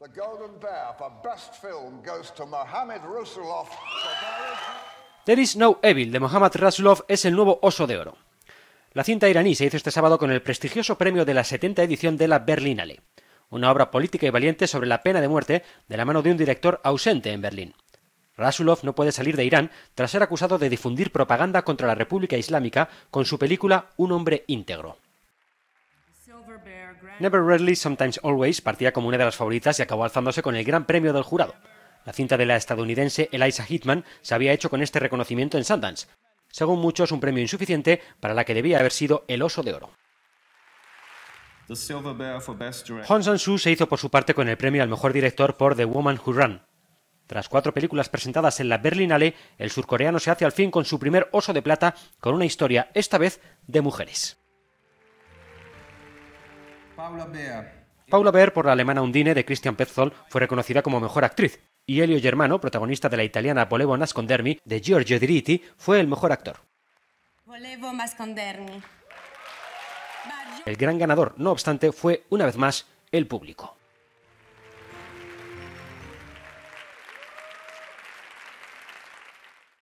The Golden Bear for Best Film goes to Mohamed There is no evil de Mohamed Rasulov es el nuevo oso de oro. La cinta iraní se hizo este sábado con el prestigioso premio de la 70 edición de la Berlinale, una obra política y valiente sobre la pena de muerte de la mano de un director ausente en Berlín. Rasulov no puede salir de Irán tras ser acusado de difundir propaganda contra la República Islámica con su película Un hombre íntegro. Never Rarely, Sometimes Always partía como una de las favoritas y acabó alzándose con el gran premio del jurado. La cinta de la estadounidense Eliza Hitman se había hecho con este reconocimiento en Sundance. Según muchos, un premio insuficiente para la que debía haber sido el oso de oro. Hong Sang-soo se hizo por su parte con el premio al mejor director por The Woman Who Ran. Tras cuatro películas presentadas en la Berlinale, el surcoreano se hace al fin con su primer oso de plata con una historia, esta vez, de mujeres. Paula Beer. Paula por la alemana Undine de Christian Petzold, fue reconocida como mejor actriz. Y Elio Germano, protagonista de la italiana Volevo nascondermi de Giorgio Diritti, fue el mejor actor. nascondermi. El gran ganador, no obstante, fue, una vez más, el público.